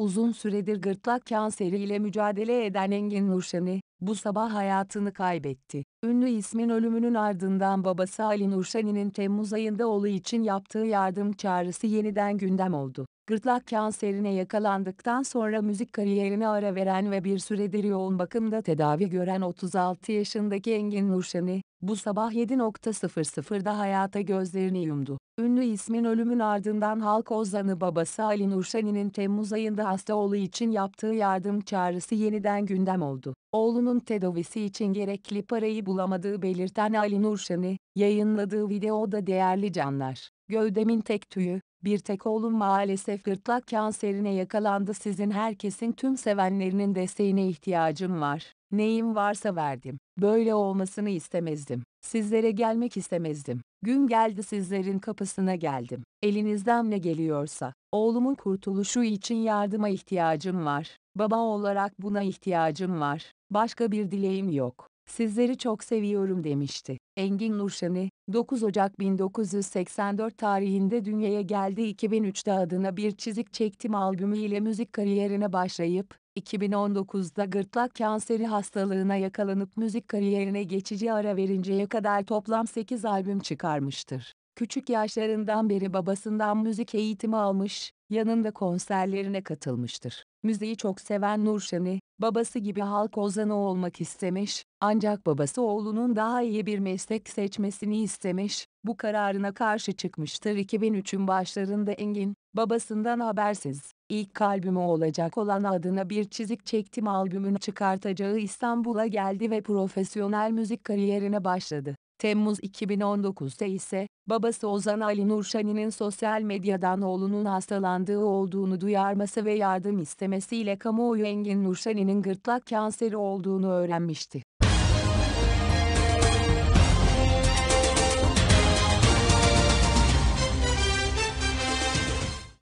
Uzun süredir gırtlak kanseriyle mücadele eden Engin Nurşen'i, bu sabah hayatını kaybetti. Ünlü ismin ölümünün ardından babası Ali Nurşen'in Temmuz ayında oğlu için yaptığı yardım çağrısı yeniden gündem oldu gırtlak kanserine yakalandıktan sonra müzik kariyerine ara veren ve bir süredir yoğun bakımda tedavi gören 36 yaşındaki Engin Nurşen'i, bu sabah 7.00'da hayata gözlerini yumdu. Ünlü ismin ölümün ardından halk ozanı babası Ali Nurşen'in Temmuz ayında hasta oğlu için yaptığı yardım çağrısı yeniden gündem oldu. Oğlunun tedavisi için gerekli parayı bulamadığı belirten Ali Nurşen'i, yayınladığı videoda değerli canlar, gövdemin tek tüyü, bir tek oğlum maalesef gırtlak kanserine yakalandı. Sizin herkesin tüm sevenlerinin desteğine ihtiyacım var. Neyim varsa verdim. Böyle olmasını istemezdim. Sizlere gelmek istemezdim. Gün geldi sizlerin kapısına geldim. Elinizden ne geliyorsa, oğlumun kurtuluşu için yardıma ihtiyacım var. Baba olarak buna ihtiyacım var. Başka bir dileğim yok. Sizleri çok seviyorum demişti. Engin Nurşani, 9 Ocak 1984 tarihinde dünyaya geldi 2003'te adına bir çizik çektim albümü ile müzik kariyerine başlayıp, 2019'da gırtlak kanseri hastalığına yakalanıp müzik kariyerine geçici ara verinceye kadar toplam 8 albüm çıkarmıştır. Küçük yaşlarından beri babasından müzik eğitimi almış, yanında konserlerine katılmıştır. Müziği çok seven Nurşen'i, babası gibi halk ozanı olmak istemiş, ancak babası oğlunun daha iyi bir meslek seçmesini istemiş, bu kararına karşı çıkmıştır 2003'ün başlarında Engin, babasından habersiz, ilk albümü olacak olan adına bir çizik çektim albümünü çıkartacağı İstanbul'a geldi ve profesyonel müzik kariyerine başladı. Temmuz 2019'da ise, babası Ozan Ali Nurşani'nin sosyal medyadan oğlunun hastalandığı olduğunu duyarması ve yardım istemesiyle kamuoyu Engin Nurşani'nin gırtlak kanseri olduğunu öğrenmişti.